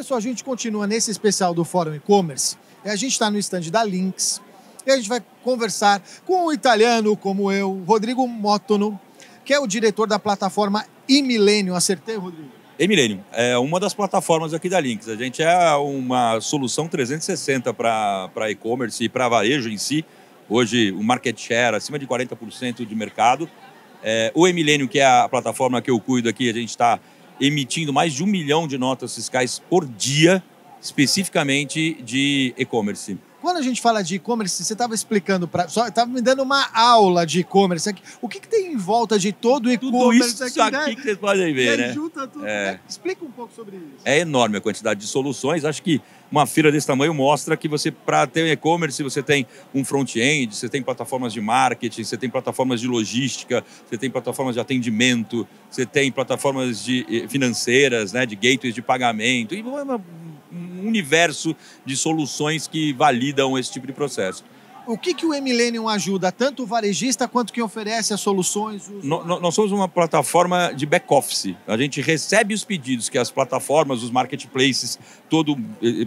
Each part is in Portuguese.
Pessoal, a gente continua nesse especial do Fórum E-Commerce. A gente está no stand da Links e a gente vai conversar com um italiano como eu, Rodrigo Motono, que é o diretor da plataforma Emilênio. Acertei, Rodrigo? Emilênio, é uma das plataformas aqui da Links. A gente é uma solução 360 para e-commerce e para varejo em si. Hoje, o market share acima de 40% de mercado. É, o Emilênio, que é a plataforma que eu cuido aqui, a gente está emitindo mais de um milhão de notas fiscais por dia, especificamente de e-commerce. Quando a gente fala de e-commerce, você estava explicando para, estava me dando uma aula de e-commerce aqui. O que, que, tem em volta de todo o e-commerce? Tudo isso aqui, né? que vocês podem ver, né? Junta tudo, é. né? Explica um pouco sobre isso. É enorme a quantidade de soluções. Acho que uma feira desse tamanho mostra que você para ter um e-commerce você tem um front-end, você tem plataformas de marketing, você tem plataformas de logística, você tem plataformas de atendimento, você tem plataformas de eh, financeiras, né, de gateways de pagamento e uma universo de soluções que validam esse tipo de processo. O que, que o Emilenium ajuda, tanto o varejista quanto quem oferece as soluções? Os... No, no, nós somos uma plataforma de back-office. A gente recebe os pedidos que as plataformas, os marketplaces, todo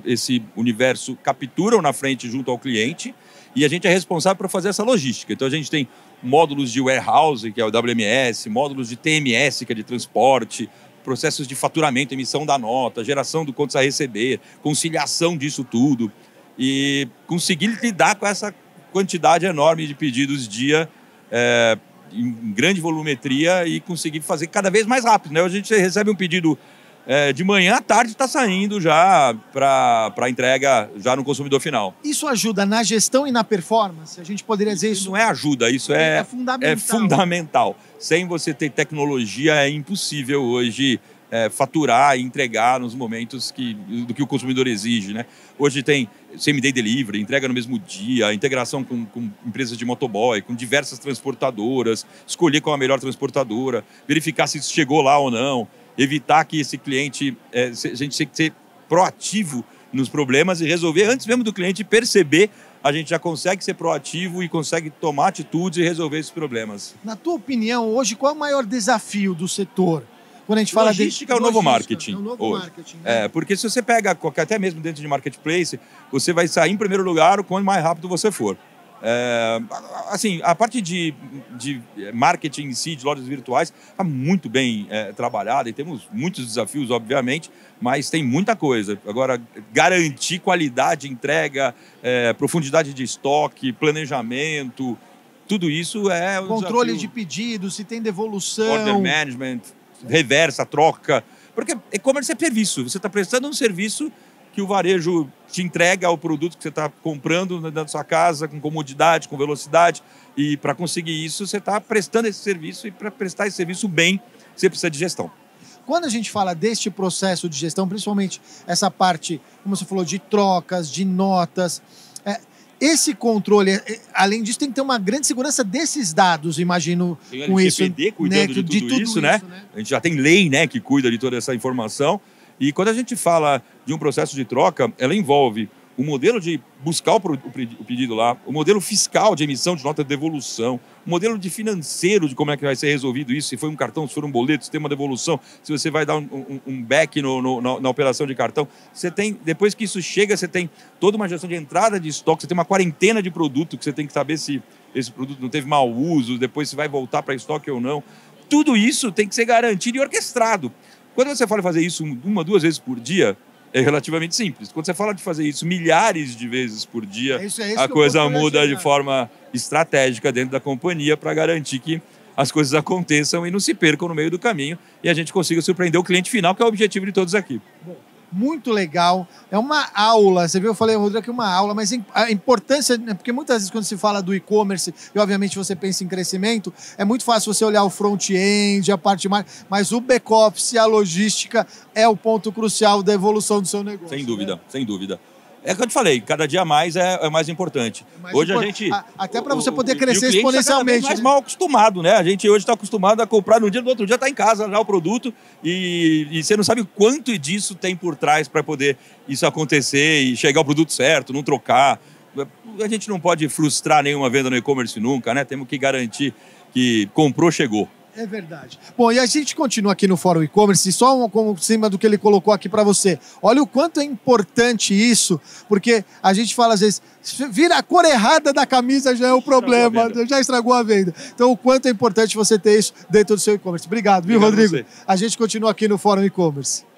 esse universo capturam na frente junto ao cliente e a gente é responsável por fazer essa logística. Então a gente tem módulos de warehouse, que é o WMS, módulos de TMS, que é de transporte, processos de faturamento, emissão da nota, geração do contas a receber, conciliação disso tudo e conseguir lidar com essa quantidade enorme de pedidos dia é, em grande volumetria e conseguir fazer cada vez mais rápido. Né? a gente recebe um pedido é, de manhã à tarde está saindo já para entrega já no consumidor final. Isso ajuda na gestão e na performance? A gente poderia dizer isso? Isso não é ajuda, isso é, é, é fundamental. é fundamental. Sem você ter tecnologia é impossível hoje é, faturar e entregar nos momentos que, do que o consumidor exige. Né? Hoje tem same-day delivery, entrega no mesmo dia, integração com, com empresas de motoboy, com diversas transportadoras, escolher qual é a melhor transportadora, verificar se chegou lá ou não evitar que esse cliente, é, a gente tem que ser proativo nos problemas e resolver antes mesmo do cliente perceber. A gente já consegue ser proativo e consegue tomar atitudes e resolver esses problemas. Na tua opinião, hoje qual é o maior desafio do setor? Quando a gente fala logística de... é o novo marketing. É, o novo marketing né? é, porque se você pega até mesmo dentro de marketplace, você vai sair em primeiro lugar o quanto mais rápido você for. É, assim, a parte de, de marketing em si, de lojas virtuais, está muito bem é, trabalhada e temos muitos desafios, obviamente, mas tem muita coisa. Agora, garantir qualidade, entrega, é, profundidade de estoque, planejamento, tudo isso é. Um Controle desafio. de pedido, se tem devolução. Order management, reversa, troca. Porque e-commerce é serviço, você está prestando um serviço que o varejo te entrega o produto que você está comprando dentro da sua casa, com comodidade, com velocidade. E para conseguir isso, você está prestando esse serviço e para prestar esse serviço bem, você precisa de gestão. Quando a gente fala deste processo de gestão, principalmente essa parte, como você falou, de trocas, de notas, é, esse controle, é, é, além disso, tem que ter uma grande segurança desses dados, imagino, tem com LGPD isso. cuidando né, de, tudo de tudo, isso, isso né? né? A gente já tem lei né, que cuida de toda essa informação. E quando a gente fala de um processo de troca, ela envolve o modelo de buscar o pedido lá, o modelo fiscal de emissão de nota de devolução, o modelo de financeiro de como é que vai ser resolvido isso, se foi um cartão, se for um boleto, se tem uma devolução, se você vai dar um, um, um back no, no, na, na, operação de cartão. Você tem, depois que isso chega, você tem toda uma gestão de entrada de estoque, você tem uma quarentena de produto que você tem que saber se esse produto não teve mau uso, depois se vai voltar para estoque ou não. Tudo isso tem que ser garantido e orquestrado. Quando você fala em fazer isso uma, duas vezes por dia, é relativamente simples. Quando você fala de fazer isso milhares de vezes por dia, é isso, é isso a coisa muda de forma estratégica dentro da companhia para garantir que as coisas aconteçam e não se percam no meio do caminho e a gente consiga surpreender o cliente final, que é o objetivo de todos aqui. Bom muito legal. É uma aula. Você viu, eu falei, Rodrigo, que é uma aula, mas a importância, né, porque muitas vezes quando se fala do e-commerce, e obviamente você pensa em crescimento, é muito fácil você olhar o front-end, a parte mais, mas o back-office, a logística é o ponto crucial da evolução do seu negócio. Sem dúvida, né? sem dúvida. É o que eu te falei, cada dia mais é, é mais importante. É mais hoje import... a gente. A, até para você poder crescer o tá exponencialmente. Tá mais né? mal acostumado, né? A gente hoje está acostumado a comprar no dia, no outro dia está em casa já o produto e, e, você não sabe quanto disso tem por trás para poder isso acontecer e chegar ao produto certo, não trocar. A gente não pode frustrar nenhuma venda no e-commerce nunca, né? Temos que garantir que comprou, chegou. É verdade. Bom, e a gente continua aqui no Fórum E-Commerce, só um, como cima do que ele colocou aqui para você. Olha o quanto é importante isso, porque a gente fala às vezes, vira a cor errada da camisa já é o problema, já estragou a venda. Então, o quanto é importante você ter isso dentro do seu e-commerce. Obrigado, viu, Obrigado Rodrigo? A, a gente continua aqui no Fórum E-Commerce.